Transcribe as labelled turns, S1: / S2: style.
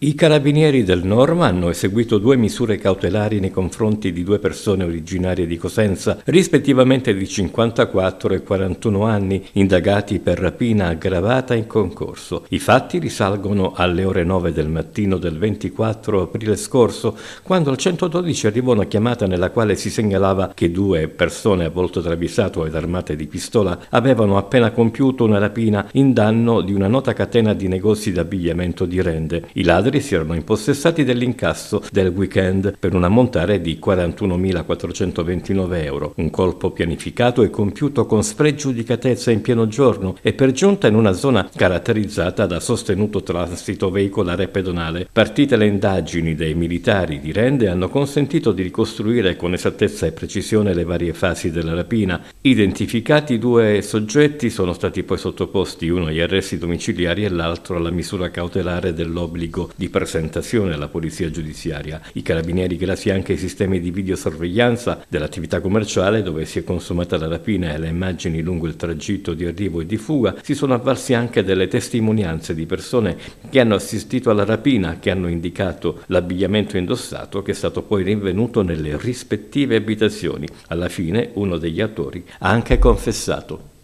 S1: I carabinieri del Norma hanno eseguito due misure cautelari nei confronti di due persone originarie di Cosenza, rispettivamente di 54 e 41 anni, indagati per rapina aggravata in concorso. I fatti risalgono alle ore 9 del mattino del 24 aprile scorso, quando al 112 arrivò una chiamata nella quale si segnalava che due persone a volto travisato ed armate di pistola avevano appena compiuto una rapina in danno di una nota catena di negozi di abbigliamento di rende. I ladri padri si erano impossessati dell'incasso del weekend per un ammontare di 41.429 euro, un colpo pianificato e compiuto con spregiudicatezza in pieno giorno e per giunta in una zona caratterizzata da sostenuto transito veicolare pedonale. Partite le indagini dei militari di Rende hanno consentito di ricostruire con esattezza e precisione le varie fasi della rapina. Identificati due soggetti sono stati poi sottoposti uno agli arresti domiciliari e l'altro alla misura cautelare dell'obbligo di presentazione alla polizia giudiziaria. I carabinieri, grazie anche ai sistemi di videosorveglianza dell'attività commerciale dove si è consumata la rapina e alle immagini lungo il tragitto di arrivo e di fuga, si sono avvalsi anche delle testimonianze di persone che hanno assistito alla rapina, che hanno indicato l'abbigliamento indossato che è stato poi rinvenuto nelle rispettive abitazioni. Alla fine uno degli autori ha anche confessato